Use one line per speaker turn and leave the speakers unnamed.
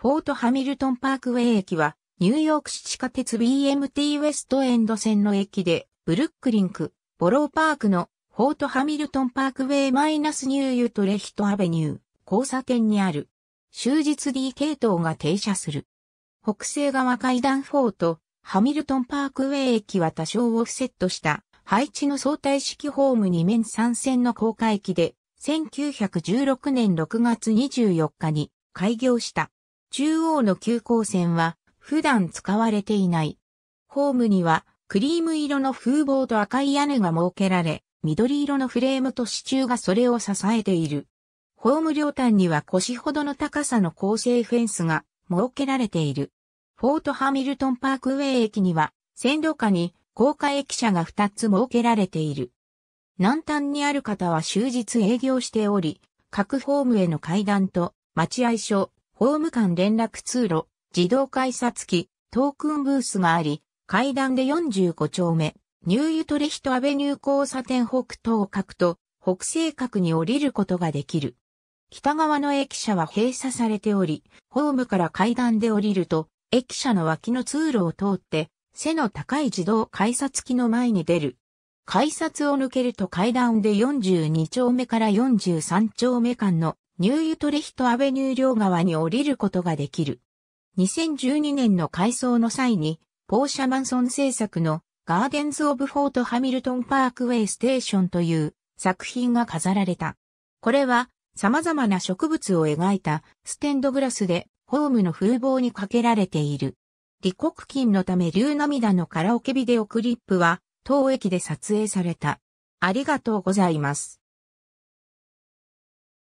フォートハミルトンパークウェイ駅は、ニューヨーク市地下鉄 BMT ウェストエンド線の駅で、ブルックリンク、ボローパークのフォートハミルトンパークウェイマイナスニューユトレヒトアベニュー、交差点にある。終日 D 系統が停車する。北西側階段フォート、ハミルトンパークウェイ駅は多少オフセットした配置の相対式ホーム2面3線の高架駅で、1916年6月24日に開業した。中央の急行線は普段使われていない。ホームにはクリーム色の風貌と赤い屋根が設けられ、緑色のフレームと支柱がそれを支えている。ホーム両端には腰ほどの高さの構成フェンスが設けられている。フォートハミルトンパークウェイ駅には線路下に高架駅舎が2つ設けられている。南端にある方は終日営業しており、各ホームへの階段と待合所、ホーム間連絡通路、自動改札機、トークンブースがあり、階段で45丁目、ニューユトレヒトアベニュー交差点北東角と北西角に降りることができる。北側の駅舎は閉鎖されており、ホームから階段で降りると、駅舎の脇の通路を通って、背の高い自動改札機の前に出る。改札を抜けると階段で42丁目から43丁目間のニューユトレヒトアベニュー両側に降りることができる。2012年の改装の際に、ポーシャマンソン製作のガーデンズ・オブ・フォート・ハミルトン・パークウェイ・ステーションという作品が飾られた。これは様々な植物を描いたステンドグラスでホームの風貌にかけられている。李克勤のため竜涙のカラオケビデオクリップは当駅で撮影された。ありがとうございます。